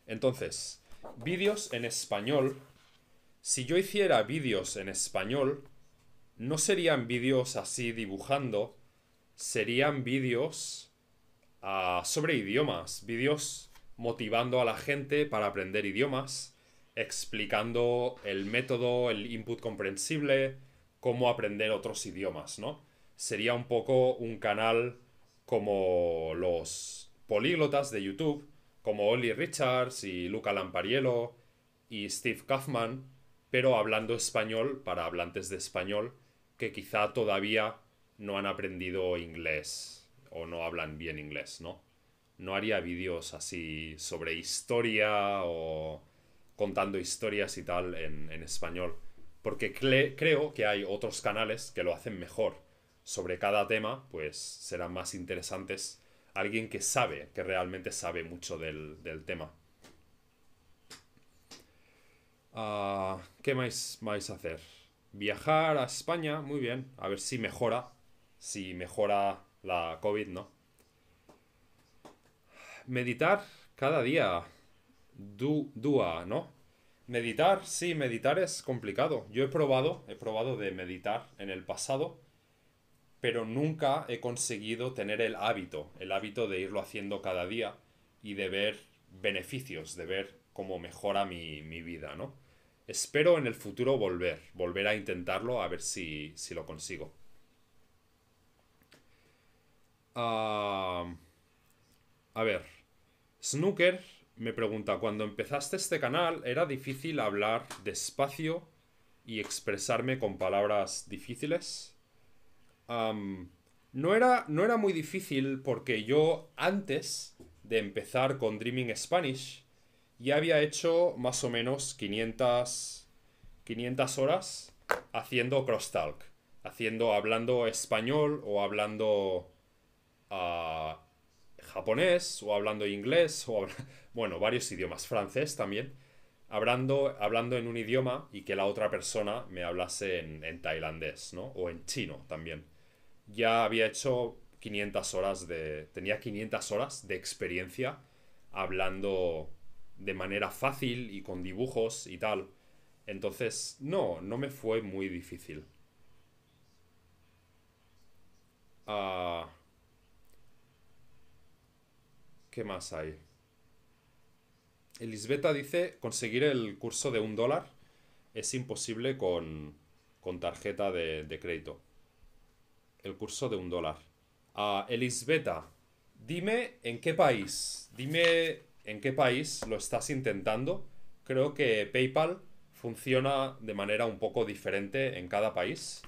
Entonces, vídeos en español, si yo hiciera vídeos en español, no serían vídeos así dibujando, serían vídeos ah, sobre idiomas, vídeos motivando a la gente para aprender idiomas, explicando el método, el input comprensible, cómo aprender otros idiomas, ¿no? Sería un poco un canal como los políglotas de YouTube, como Ollie Richards y Luca Lampariello y Steve Kaufman, pero hablando español para hablantes de español que quizá todavía no han aprendido inglés o no hablan bien inglés, ¿no? No haría vídeos así sobre historia o contando historias y tal en español, porque creo que hay otros canales que lo hacen mejor. Sobre cada tema, pues serán más interesantes alguien que sabe, que realmente sabe mucho del, tema. Ah, ¿Qué más vais a hacer? Viajar a España, muy bien, a ver si mejora, si mejora la COVID, ¿no? Meditar cada día, du, ¿no? Meditar, sí, meditar es complicado. Yo he probado, he probado de meditar en el pasado pero nunca he conseguido tener el hábito, el hábito de irlo haciendo cada día y de ver beneficios, de ver cómo mejora mi, vida, ¿no? Espero en el futuro volver, volver a intentarlo a ver si, lo consigo. Ah, a ver, Snooker me pregunta, cuando empezaste este canal era difícil hablar despacio y expresarme con palabras difíciles no, era, no era muy difícil porque yo antes de empezar con Dreaming Spanish ya había hecho más o menos 500, 500 horas haciendo crosstalk, haciendo, hablando español o hablando ah, japonés o hablando inglés o bueno, varios idiomas, francés también, hablando, hablando en un idioma y que la otra persona me hablase en, en tailandés, ¿no? O en chino también ya había hecho 500 horas de... Tenía 500 horas de experiencia hablando de manera fácil y con dibujos y tal. Entonces, no, no me fue muy difícil. Ah, ¿Qué más hay? Elisbeta dice, conseguir el curso de un dólar es imposible con, con tarjeta de, de crédito el curso de un dólar. a Elisbeta, dime en qué país, dime en qué país lo estás intentando. Creo que PayPal funciona de manera un poco diferente en cada país.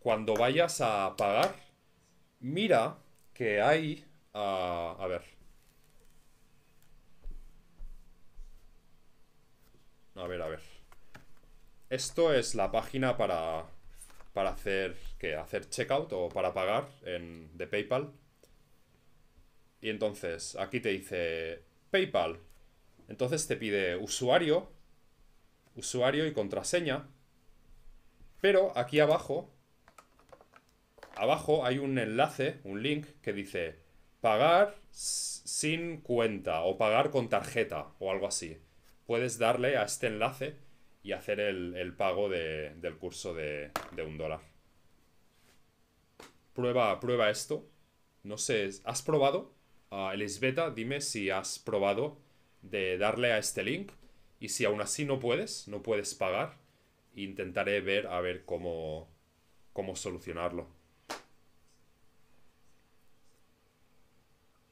cuando vayas a pagar, mira que hay... a ver. A ver, a ver. Esto es la página para para hacer, hacer checkout o para pagar en, de PayPal. Y entonces aquí te dice PayPal. Entonces te pide usuario, usuario y contraseña. Pero aquí abajo, abajo hay un enlace, un link que dice pagar sin cuenta o pagar con tarjeta o algo así. Puedes darle a este enlace y hacer el, pago del curso de, un dólar. Prueba, prueba esto. No sé, ¿has probado? Ah, Elisbeta, dime si has probado de darle a este link y si aún así no puedes, no puedes pagar, intentaré ver a ver cómo, cómo solucionarlo.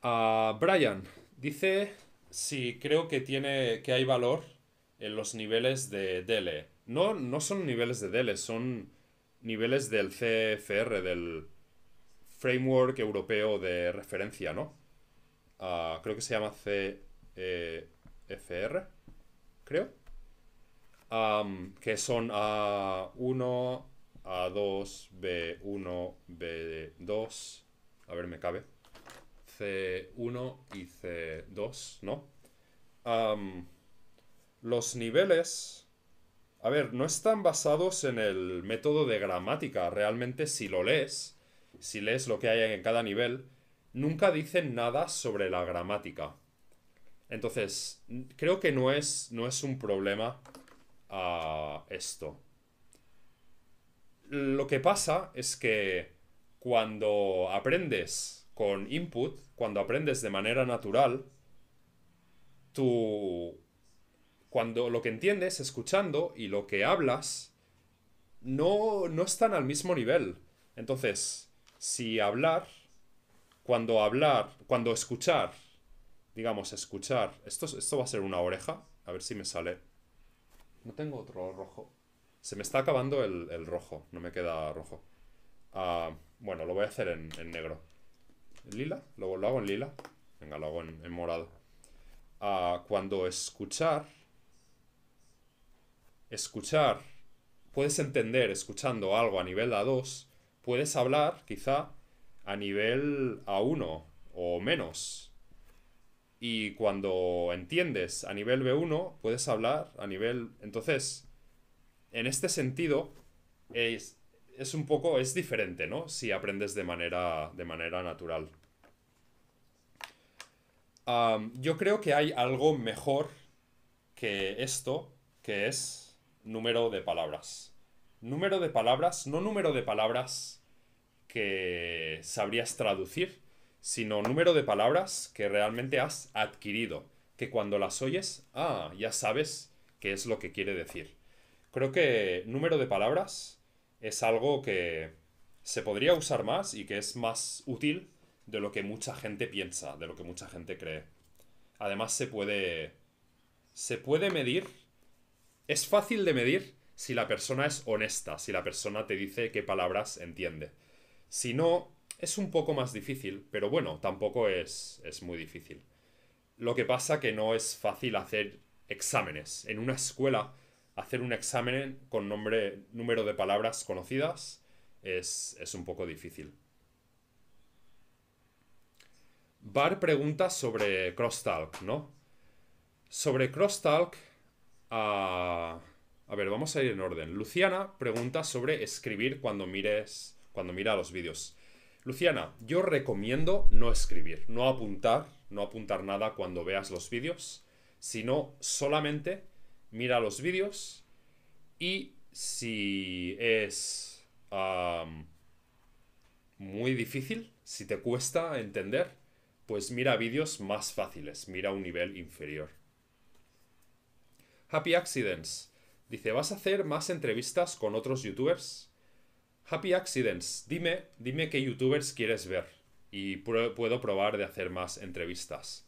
a ah, Brian dice si creo que tiene que hay valor en los niveles de DL. No, no son niveles de DELE, son niveles del CFR, del Framework Europeo de Referencia, ¿no? Ah, creo que se llama CFR, e creo. que son A1, A2, B1, B2. A ver, me cabe. C1 y C2, ¿no? los niveles... A ver, no están basados en el método de gramática. Realmente si lo lees, si lees lo que hay en cada nivel, nunca dicen nada sobre la gramática. Entonces, creo que no es, no es un problema a ah, esto. Lo que pasa es que cuando aprendes con input, cuando aprendes de manera natural, tu cuando lo que entiendes escuchando y lo que hablas no, están al mismo nivel. Entonces, si hablar, cuando hablar, cuando escuchar, digamos, escuchar, esto, esto va a ser una oreja, a ver si me sale. No tengo otro rojo. Se me está acabando el, rojo, no me queda rojo. Ah, bueno, lo voy a hacer en, negro. lila? ¿Lo, ¿Lo, hago en lila? Venga, lo hago en, morado. Ah, cuando escuchar escuchar, puedes entender escuchando algo a nivel A2, puedes hablar quizá a nivel A1 o menos. Y cuando entiendes a nivel B1, puedes hablar a nivel... Entonces, en este sentido, es, un poco, es diferente, ¿no? Si aprendes de manera, de manera natural. yo creo que hay algo mejor que esto, que es número de palabras. Número de palabras, no número de palabras que sabrías traducir, sino número de palabras que realmente has adquirido, que cuando las oyes, ah, ya sabes qué es lo que quiere decir. Creo que número de palabras es algo que se podría usar más y que es más útil de lo que mucha gente piensa, de lo que mucha gente cree. Además se puede se puede medir es fácil de medir si la persona es honesta, si la persona te dice qué palabras entiende. Si no, es un poco más difícil, pero bueno, tampoco es, muy difícil. Lo que pasa que no es fácil hacer exámenes. En una escuela, hacer un examen con nombre, número de palabras conocidas es, es un poco difícil. Bar pregunta sobre crosstalk, ¿no? Sobre crosstalk a... ver, vamos a ir en orden. Luciana pregunta sobre escribir cuando mires, cuando mira los vídeos. Luciana, yo recomiendo no escribir, no apuntar, no apuntar nada cuando veas los vídeos, sino solamente mira los vídeos y si es muy difícil, si te cuesta entender, pues mira vídeos más fáciles, mira un nivel inferior. Happy Accidents. Dice, ¿vas a hacer más entrevistas con otros youtubers? Happy Accidents, dime, dime qué youtubers quieres ver y puedo probar de hacer más entrevistas.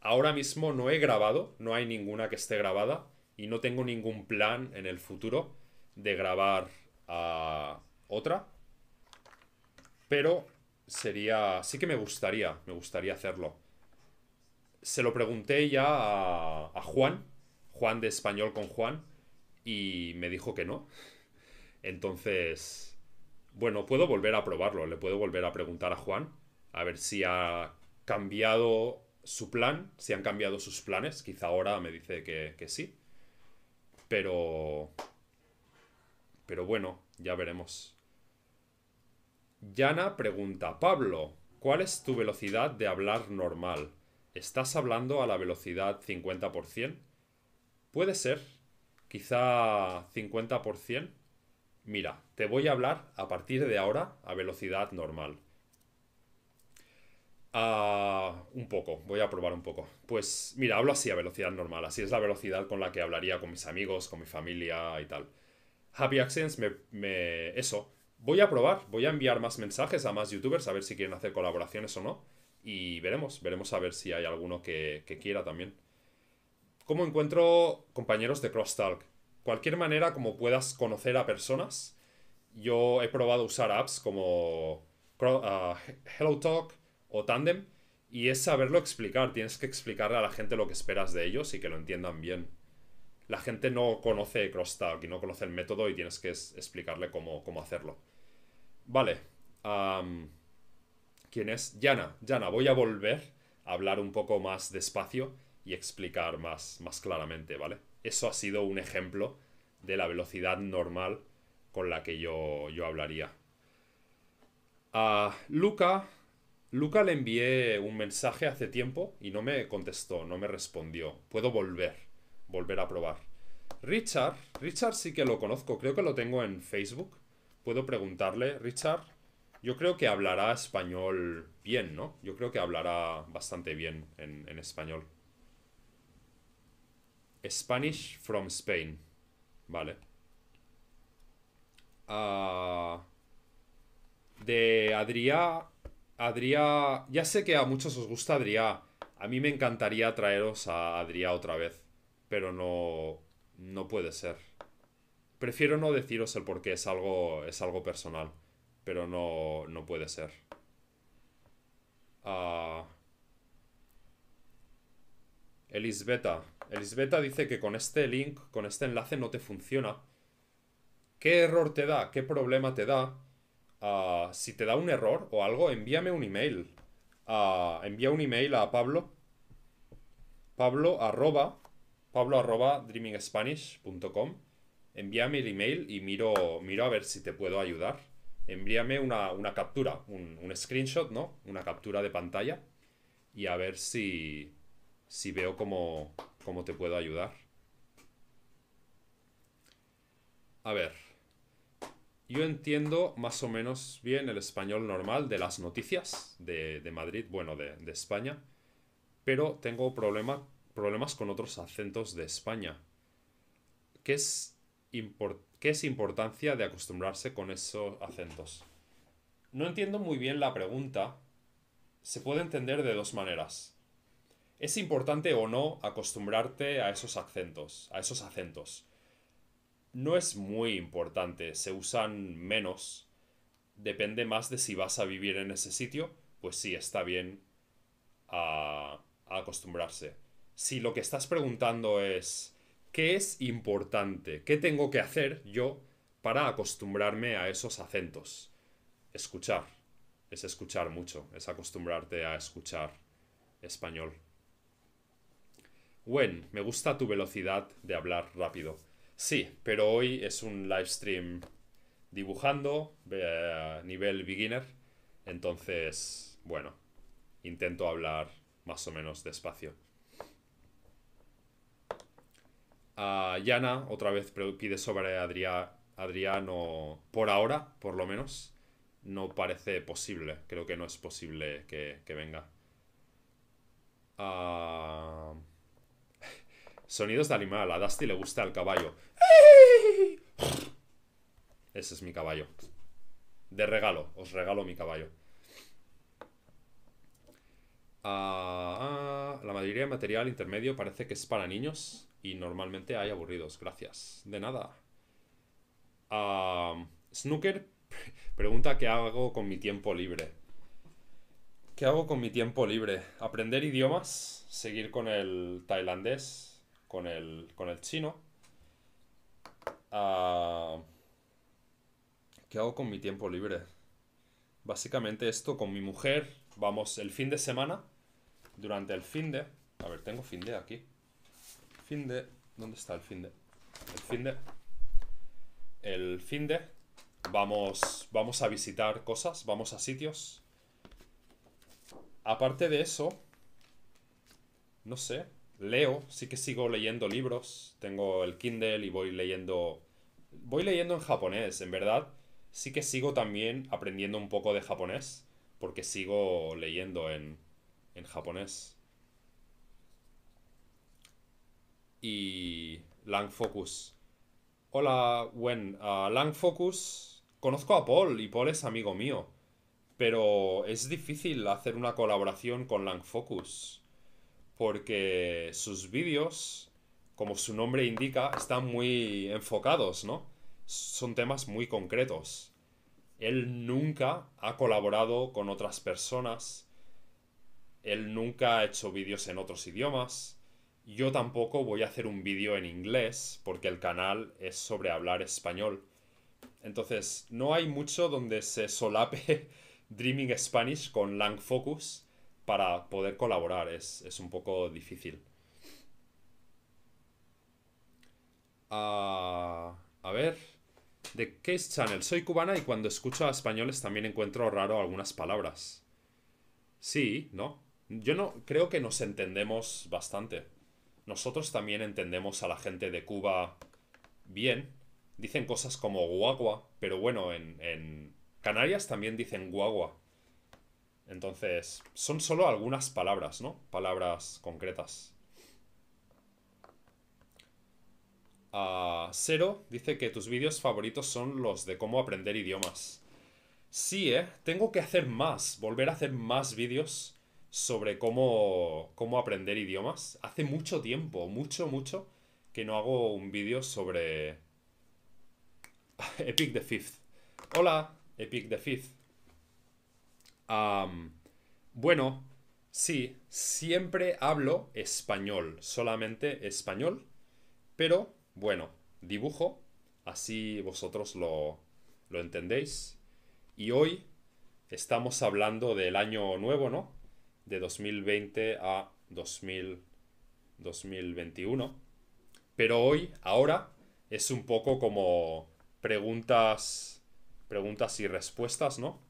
Ahora mismo no he grabado, no hay ninguna que esté grabada y no tengo ningún plan en el futuro de grabar a otra. Pero sería, sí que me gustaría, me gustaría hacerlo. Se lo pregunté ya a, a Juan, Juan de español con Juan y me dijo que no. Entonces, bueno, puedo volver a probarlo, le puedo volver a preguntar a Juan a ver si ha cambiado su plan, si han cambiado sus planes, quizá ahora me dice que, sí. Pero... Pero bueno, ya veremos. Yana pregunta, Pablo, ¿cuál es tu velocidad de hablar normal? ¿Estás hablando a la velocidad 50%? Puede ser, quizá 50%. Mira, te voy a hablar a partir de ahora a velocidad normal. Ah, un poco, voy a probar un poco. Pues mira, hablo así a velocidad normal, así es la velocidad con la que hablaría con mis amigos, con mi familia y tal. Happy Accents, me, eso. Voy a probar, voy a enviar más mensajes a más youtubers a ver si quieren hacer colaboraciones o no. Y veremos, veremos a ver si hay alguno que, que quiera también. ¿Cómo encuentro compañeros de crosstalk? Cualquier manera como puedas conocer a personas. Yo he probado usar apps como ah, HelloTalk o Tandem y es saberlo explicar. Tienes que explicarle a la gente lo que esperas de ellos y que lo entiendan bien. La gente no conoce crosstalk y no conoce el método y tienes que explicarle cómo, hacerlo. Vale. ¿Quién es? Yana. Yana, voy a volver a hablar un poco más despacio y explicar más, más claramente, ¿vale? Eso ha sido un ejemplo de la velocidad normal con la que yo, hablaría. A Luca, Luca le envié un mensaje hace tiempo y no me contestó, no me respondió. Puedo volver, volver a probar. Richard, Richard sí que lo conozco, creo que lo tengo en Facebook. Puedo preguntarle, Richard, yo creo que hablará español bien, ¿no? Yo creo que hablará bastante bien en español. Spanish from Spain. Vale. Ah, de Adrià. Adrià. Ya sé que a muchos os gusta Adrià. A mí me encantaría traeros a Adrià otra vez. Pero no. No puede ser. Prefiero no deciros el porqué, es algo, es algo personal. Pero no, no puede ser. Ah, Elisbeta. Elisbeta dice que con este link, con este enlace no te funciona. ¿Qué error te da? ¿Qué problema te da? Ah, si te da un error o algo, envíame un email. Ah, envía un email a Pablo. Pablo arroba, pablo arroba dreamingspanish.com. Envíame el email y miro, miro a ver si te puedo ayudar. Envíame una, captura, un, un screenshot, ¿no? Una captura de pantalla. Y a ver si, si veo cómo, ¿Cómo te puedo ayudar? A ver, yo entiendo más o menos bien el español normal de las noticias de, Madrid, bueno, de, España, pero tengo problemas con otros acentos de España. ¿Qué es, ¿Qué es importancia de acostumbrarse con esos acentos? No entiendo muy bien la pregunta. Se puede entender de dos maneras ¿Es importante o no acostumbrarte a esos acentos? A esos acentos? No es muy importante, se usan menos. Depende más de si vas a vivir en ese sitio, pues sí, está bien a, acostumbrarse. Si lo que estás preguntando es, ¿qué es importante? ¿Qué tengo que hacer yo para acostumbrarme a esos acentos? Escuchar. Es escuchar mucho, es acostumbrarte a escuchar español. Wen, me gusta tu velocidad de hablar rápido. Sí, pero hoy es un live stream dibujando a eh, nivel beginner. Entonces, bueno, intento hablar más o menos despacio. A Yana otra vez pide sobre Adrián Adriano por ahora, por lo menos. No parece posible, creo que no es posible que, venga. Ah, Sonidos de animal. A Dusty le gusta el caballo. Ese es mi caballo. De regalo. Os regalo mi caballo. Ah, ah, la mayoría de material intermedio parece que es para niños y normalmente hay aburridos. Gracias. De nada. Ah, snooker pregunta qué hago con mi tiempo libre. ¿Qué hago con mi tiempo libre? Aprender idiomas, seguir con el tailandés, con el, chino. Ah, ¿Qué hago con mi tiempo libre? Básicamente esto con mi mujer. Vamos el fin de semana. Durante el fin de... A ver, tengo fin de aquí. Fin de... ¿Dónde está el fin de? El fin de... El fin de... Vamos, vamos a visitar cosas, vamos a sitios. Aparte de eso, no sé, leo, sí que sigo leyendo libros, tengo el Kindle y voy leyendo... Voy leyendo en japonés, en verdad. Sí que sigo también aprendiendo un poco de japonés, porque sigo leyendo en, en japonés. Y Langfocus. Hola, Wen. Langfocus... Conozco a Paul y Paul es amigo mío. Pero es difícil hacer una colaboración con Langfocus porque sus vídeos, como su nombre indica, están muy enfocados, ¿no? Son temas muy concretos. Él nunca ha colaborado con otras personas. Él nunca ha hecho vídeos en otros idiomas. Yo tampoco voy a hacer un vídeo en inglés porque el canal es sobre hablar español. Entonces, no hay mucho donde se solape Dreaming Spanish con Lang Focus para poder colaborar. Es, un poco difícil. Ah, a ver. De Case Channel. Soy cubana y cuando escucho a españoles también encuentro raro algunas palabras. Sí, ¿no? Yo no creo que nos entendemos bastante. Nosotros también entendemos a la gente de Cuba bien. Dicen cosas como guagua, pero bueno, en Canarias también dicen guagua. Entonces, son solo algunas palabras, ¿no? Palabras concretas. A ah, Cero dice que tus vídeos favoritos son los de cómo aprender idiomas. Sí, ¿eh? Tengo que hacer más, volver a hacer más vídeos sobre cómo, cómo aprender idiomas. Hace mucho tiempo, mucho, mucho, que no hago un vídeo sobre Epic the Fifth. Hola, Epic the Fifth bueno, sí, siempre hablo español, solamente español, pero bueno, dibujo, así vosotros lo, entendéis. Y hoy estamos hablando del año nuevo, ¿no? De 2020 a 2000, 2021. Pero hoy, ahora, es un poco como preguntas, preguntas y respuestas, ¿no?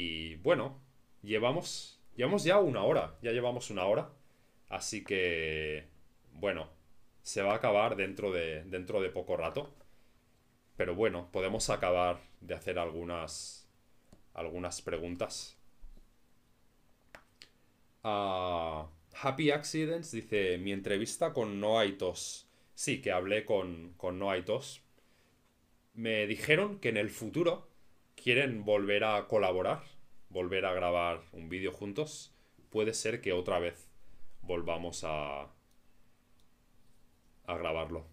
Y bueno, llevamos, llevamos ya una hora, ya llevamos una hora. Así que, bueno, se va a acabar dentro de, dentro de poco rato. Pero bueno, podemos acabar de hacer algunas, algunas preguntas. Ah, Happy Accidents dice, mi entrevista con No Sí, que hablé con, con No Me dijeron que en el futuro quieren volver a colaborar, volver a grabar un vídeo juntos, puede ser que otra vez volvamos a, a grabarlo.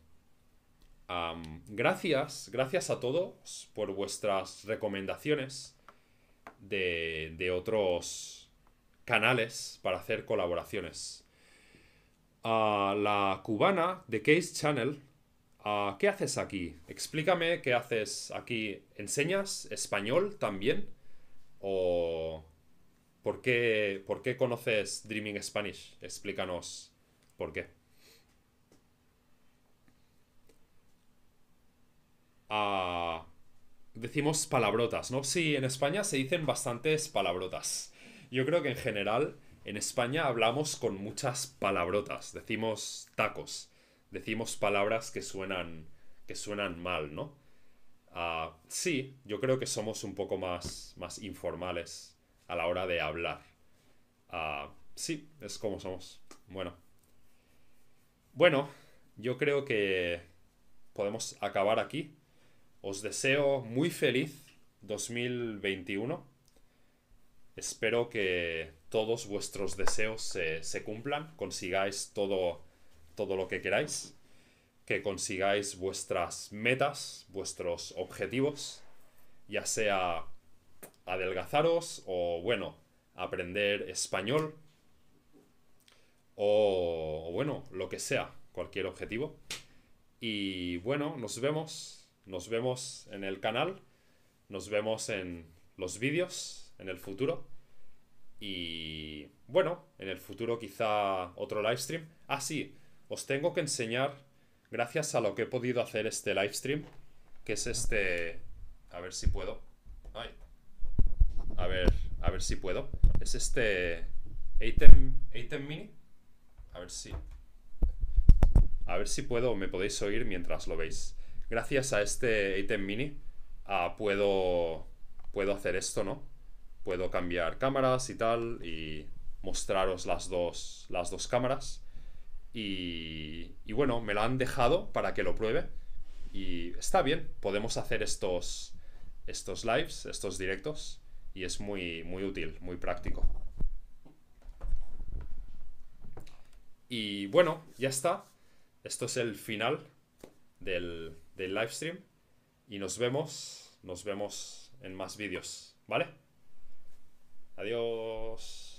gracias, gracias a todos por vuestras recomendaciones de, otros canales para hacer colaboraciones. A la cubana de Case Channel Ah, ¿Qué haces aquí? Explícame qué haces aquí. ¿Enseñas español también? ¿O por qué, conoces Dreaming Spanish? Explícanos por qué. Ah, decimos palabrotas, ¿no? Sí, en España se dicen bastantes palabrotas. Yo creo que en general en España hablamos con muchas palabrotas. Decimos tacos decimos palabras que suenan, que suenan mal, ¿no? Ah, sí, yo creo que somos un poco más, más informales a la hora de hablar. Ah, sí, es como somos. Bueno. Bueno, yo creo que podemos acabar aquí. Os deseo muy feliz 2021. Espero que todos vuestros deseos se cumplan, consigáis todo todo lo que queráis, que consigáis vuestras metas, vuestros objetivos, ya sea adelgazaros o, bueno, aprender español o, bueno, lo que sea, cualquier objetivo. Y bueno, nos vemos, nos vemos en el canal, nos vemos en los vídeos en el futuro. Y bueno, en el futuro quizá otro live stream. Ah, sí, os tengo que enseñar, gracias a lo que he podido hacer este Livestream, que es este... A ver si puedo. Ay. A ver, a ver si puedo. Es este... Item, item Mini. A ver si... A ver si puedo, me podéis oír mientras lo veis. Gracias a este item mini ah, puedo, puedo hacer esto, ¿no? Puedo cambiar cámaras y tal y mostraros las dos, las dos cámaras. Y, bueno, me lo han dejado para que lo pruebe. Y está bien, podemos hacer estos, estos lives, estos directos. Y es muy, muy útil, muy práctico. Y bueno, ya está. Esto es el final del, del live stream. Y nos vemos, nos vemos en más vídeos, ¿vale? Adiós.